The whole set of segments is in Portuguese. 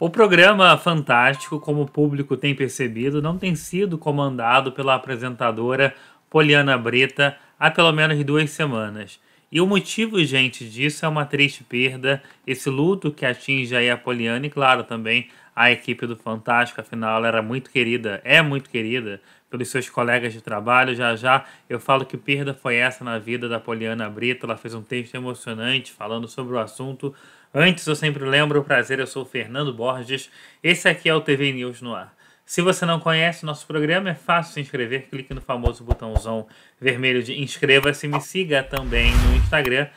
O programa Fantástico, como o público tem percebido, não tem sido comandado pela apresentadora Poliana Breta há pelo menos duas semanas. E o motivo, gente, disso é uma triste perda, esse luto que atinge aí a Poliana e, claro, também a equipe do Fantástico, afinal ela era muito querida, é muito querida pelos seus colegas de trabalho. Já já eu falo que perda foi essa na vida da Poliana Brito. Ela fez um texto emocionante falando sobre o assunto. Antes, eu sempre lembro, o prazer, eu sou o Fernando Borges. Esse aqui é o TV News no ar. Se você não conhece nosso programa, é fácil se inscrever. Clique no famoso botãozão vermelho de inscreva-se. Me siga também no Instagram,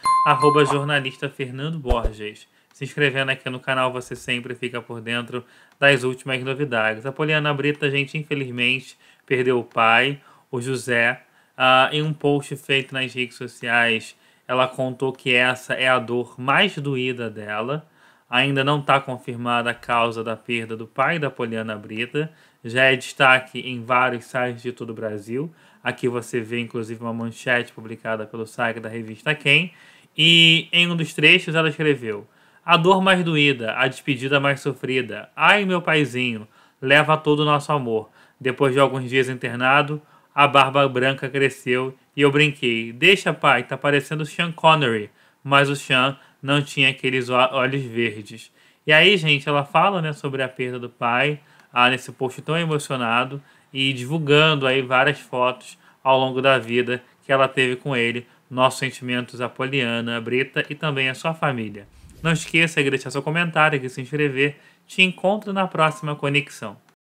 jornalista Fernando Borges. Se inscrevendo aqui no canal, você sempre fica por dentro das últimas novidades. A Poliana Brita, gente, infelizmente, perdeu o pai, o José. Uh, em um post feito nas redes sociais, ela contou que essa é a dor mais doída dela. Ainda não está confirmada a causa da perda do pai da Poliana Brita. Já é destaque em vários sites de todo o Brasil. Aqui você vê, inclusive, uma manchete publicada pelo site da revista Quem. E em um dos trechos ela escreveu: a dor mais doída, a despedida mais sofrida. Ai, meu paizinho, leva todo o nosso amor. Depois de alguns dias internado, a barba branca cresceu e eu brinquei. Deixa, pai, tá parecendo o Sean Connery. Mas o Sean não tinha aqueles olhos verdes. E aí, gente, ela fala né, sobre a perda do pai ah, nesse post tão emocionado e divulgando aí várias fotos ao longo da vida que ela teve com ele. Nossos sentimentos a Poliana, a Brita e também a sua família. Não esqueça de deixar é seu comentário e de se inscrever. Te encontro na próxima conexão.